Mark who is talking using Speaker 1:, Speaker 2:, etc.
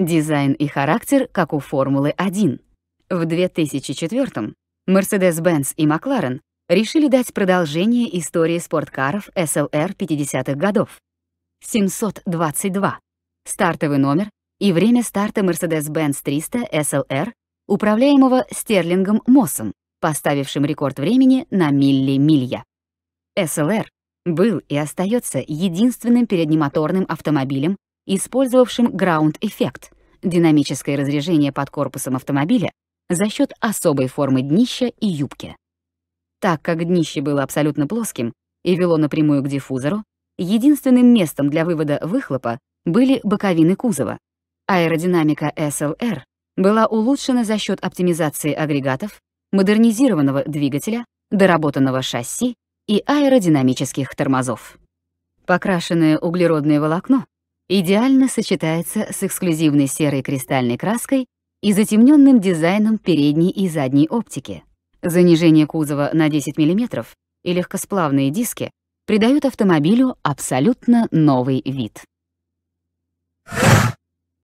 Speaker 1: Дизайн и характер, как у Формулы-1. В 2004 Mercedes-Benz и McLaren решили дать продолжение истории спорткаров SLR 50-х годов. 722. Стартовый номер и время старта Mercedes-Benz 300 SLR, управляемого Стерлингом Моссом, поставившим рекорд времени на милли-милья. SLR был и остается единственным переднемоторным автомобилем использовавшим граунд-эффект — динамическое разрежение под корпусом автомобиля за счет особой формы днища и юбки. Так как днище было абсолютно плоским и вело напрямую к диффузору, единственным местом для вывода выхлопа были боковины кузова. Аэродинамика SLR была улучшена за счет оптимизации агрегатов, модернизированного двигателя, доработанного шасси и аэродинамических тормозов. Покрашенное углеродное волокно идеально сочетается с эксклюзивной серой кристальной краской и затемненным дизайном передней и задней оптики. Занижение кузова на 10 мм и легкосплавные диски придают автомобилю абсолютно новый вид.